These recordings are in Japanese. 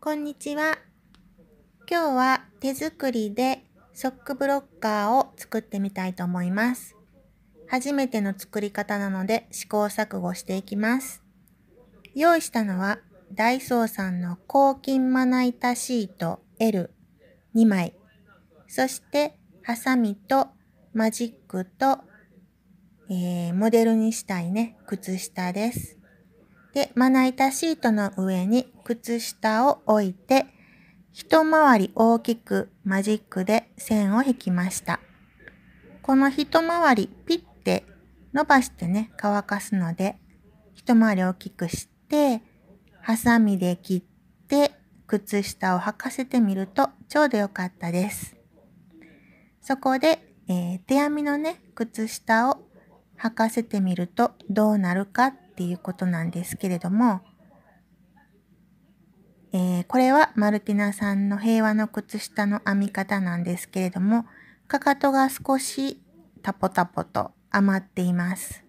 こんにちは。今日は手作りでソックブロッカーを作ってみたいと思います。初めての作り方なので試行錯誤していきます。用意したのはダイソーさんの抗菌まな板シート L2 枚、そしてハサミとマジックと、えー、モデルにしたいね、靴下です。で、まな板シートの上に靴下を置いて、一回り大きくマジックで線を引きました。この一回りピッて伸ばしてね、乾かすので、一回り大きくして、ハサミで切って、靴下を履かせてみるとちょうどよかったです。そこで、えー、手編みのね、靴下を履かせてみるとどうなるかっっていうことなんですけれども、えー、これはマルティナさんの平和の靴下の編み方なんですけれども、かかとが少しタポタポと余っています。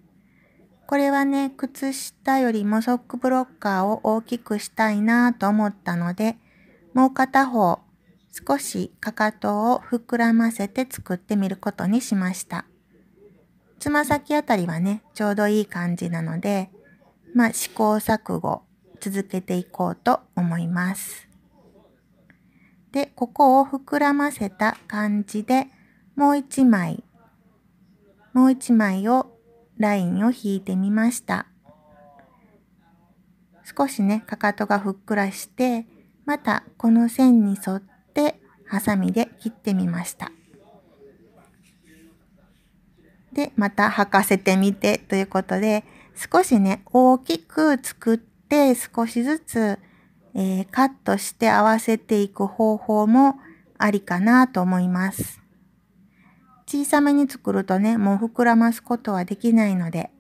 これはね、靴下よりもソックブロッカーを大きくしたいなと思ったので、もう片方少しかかとを膨らませて作ってみることにしました。つま先あたりはね、ちょうどいい感じなので、まあ、試行錯誤続けていこうと思います。で、ここを膨らませた感じでもう一枚、もう一枚をラインを引いてみました。少しね、かかとがふっくらして、またこの線に沿ってハサミで切ってみました。で、また履かせてみてということで、少しね、大きく作って、少しずつ、えー、カットして合わせていく方法もありかなと思います。小さめに作るとね、もう膨らますことはできないので。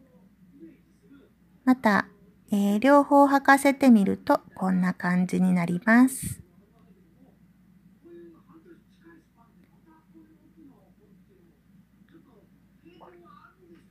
また、えー、両方履かせてみるとこんな感じになります。var